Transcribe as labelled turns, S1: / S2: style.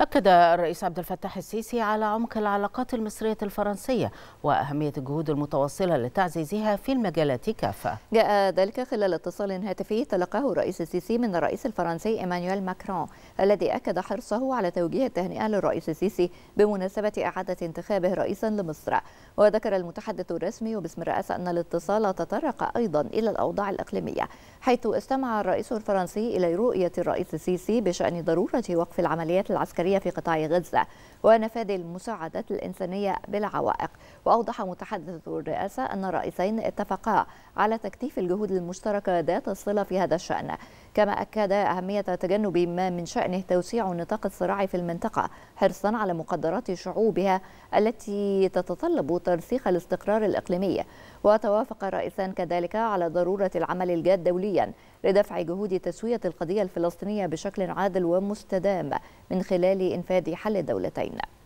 S1: أكد الرئيس عبد الفتاح السيسي على عمق العلاقات المصرية الفرنسية وأهمية الجهود المتواصلة لتعزيزها في المجالات كافة
S2: جاء ذلك خلال اتصال هاتفي تلقاه الرئيس السيسي من الرئيس الفرنسي إيمانويل ماكرون الذي أكد حرصه على توجيه التهنئة للرئيس السيسي بمناسبة إعادة انتخابه رئيسا لمصر وذكر المتحدث الرسمي وباسم الرئاسة أن الاتصال تطرق أيضا إلى الأوضاع الإقليمية حيث استمع الرئيس الفرنسي إلى رؤية الرئيس السيسي بشأن ضرورة وقف العمليات العسكرية في قطاع غزة ونفاذ المساعدات الإنسانية بالعوائق وأوضح متحدث الرئاسة أن الرئيسين اتفقا على تكثيف الجهود المشتركة ذات الصلة في هذا الشأن كما أكد أهمية تجنب ما من شأنه توسيع نطاق الصراع في المنطقة حرصا على مقدرات شعوبها التي تتطلب ترسيخ الاستقرار الإقليمي وتوافق الرئيسان كذلك على ضرورة العمل الجاد دوليا لدفع جهود تسوية القضية الفلسطينية بشكل عادل ومستدام من خلال إنفاذ حل الدولتين